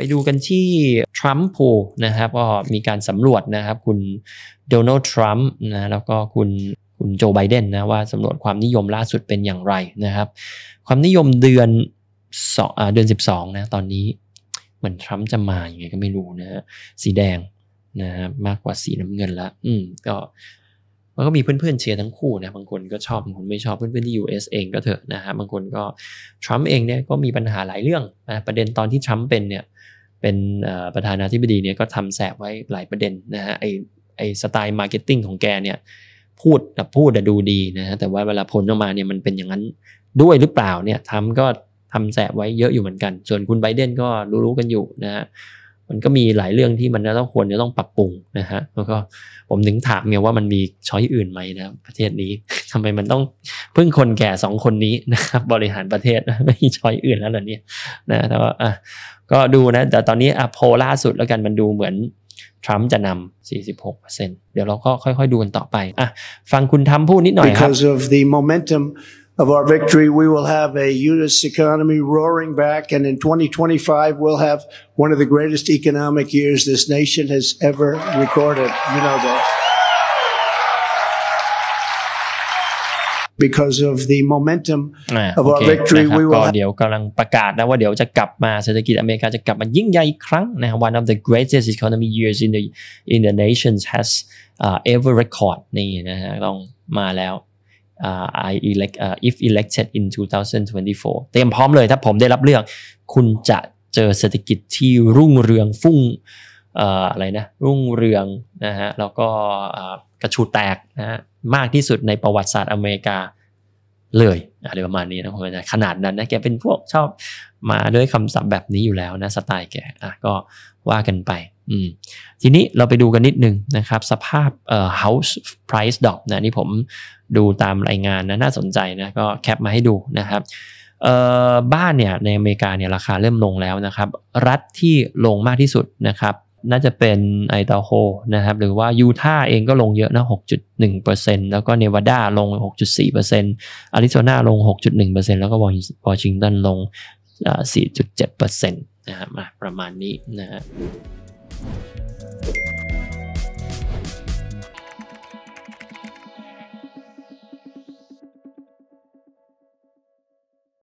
ไปดูกันที่ทรัมป์โพนะครับก็มีการสำรวจนะครับ คุณโดนัลด์ทรัมป์นะแล้วก็คุณคุณโจไบเดนนะว่าสำรวจความนิยมล่าสุดเป็นอย่างไรนะครับ ความนิยมเดือนสองเดือน 12นะตอนนี้ เหมือนทรัมป์จะมาอย่างไงก็ไม่รู้นะสีแดงนะมากกว่าสีน้ำเงินละอืมก็มันก็มีเพื่อนๆเชียร์ทั้งคู่นะบางคนก็ชอบ บางคนไม่ชอบเพื่อนๆที่ US เองก็เถอะนะฮะบางคนก็ทรัมป์เองเนี่ยก็มีปัญหาหลายเรื่องนะประเด็นตอนที่ทรัมป์เป็นเนี่ยเป็นประธานาธิบดีเนี่ยก็ทำแสบไว้หลายประเด็นนะฮะไอไอสไตล์มาร์เก็ตติ้งของแกเนี่ยพูดแต่พูดแต่ดูดีนะฮะแต่ว่าเวลาผลออกมาเนี่ยมันเป็นอย่างนั้นด้วยหรือเปล่าเนี่ยทรัมป์ก็ทำแสบไว้เยอะอยู่เหมือนกันส่วนคุณไบเดนก็รู้ๆกันอยู่นะฮะมันก็มีหลายเรื่องที่มันจะต้องควรจะต้องปรับปรุงนะฮะแล้วก็ผมถึงถามเียว่ามันมีช้อยอื่นไหมนะประเทศนี้ทำไมมันต้องพึ่งคนแก่สองคนนี้นะครับบริหารประเทศไม่มีช้อยอื่นแล้วเหรอเนี่ยนะแต่ว่าอ่ะก็ดูนะแต่ตอนนี้อ่ะโพล่าสุดแล้วกันมันดูเหมือนทรัมป์จะนำ46%เดี๋ยวเราก็ค่อย ๆดูกันต่อไปอ่ะฟังคุณทำพูดนิดหน่อยครับ because of the momentum of our victory, we will have a U.S. economy roaring back. And in 2025, we'll have one of the greatest economic years this nation has ever recorded. You know that. Because of the momentum of our victory, we will. เดี๋ยวกำลังประกาศนะว่าเดี๋ยวจะกลับมาเศรษฐกิจอเมริกาจะกลับมายิ่งใหญ่อีกครั้งนะ One of the greatest economy years in the in the nations has uh, ever record นี่นะฮะต้องมาแล้ว I elect if elected in 2024 เตรียมพร้อมเลยถ้าผมได้รับเลือกคุณจะเจอเศรษฐกิจที่รุ่งเรืองฟุ่งอะไรนะรุ่งเรืองนะฮะแล้วก็กระชูดแตกนะฮะมากที่สุดในประวัติศาสตร์อเมริกาเลยอะไรประมาณนี้นะผมจะขนาดนั้นนะแกเป็นพวกชอบมาด้วยคำศัพท์แบบนี้อยู่แล้วนะ สไตล์แกอ่ะก็ว่ากันไปทีนี้เราไปดูกันนิดนึงนะครับ สภาพเอ่อ house price drop นะนี่ผมดูตามรายงานนะน่าสนใจนะก็แคปมาให้ดูนะครับเอ่อบ้านเนี่ยในอเมริกาเนี่ยราคาเริ่มลงแล้วนะครับ รัฐที่ลงมากที่สุดนะครับน่าจะเป็นไอตาโฮนะครับหรือว่ายูทาเองก็ลงเยอะนะ6.1%แล้วก็เนวาดาลง 6.4%อาริโซนาลง 6.1%แล้วก็วอชิงตันลง 4.7%นะครับประมาณนี้นะครับ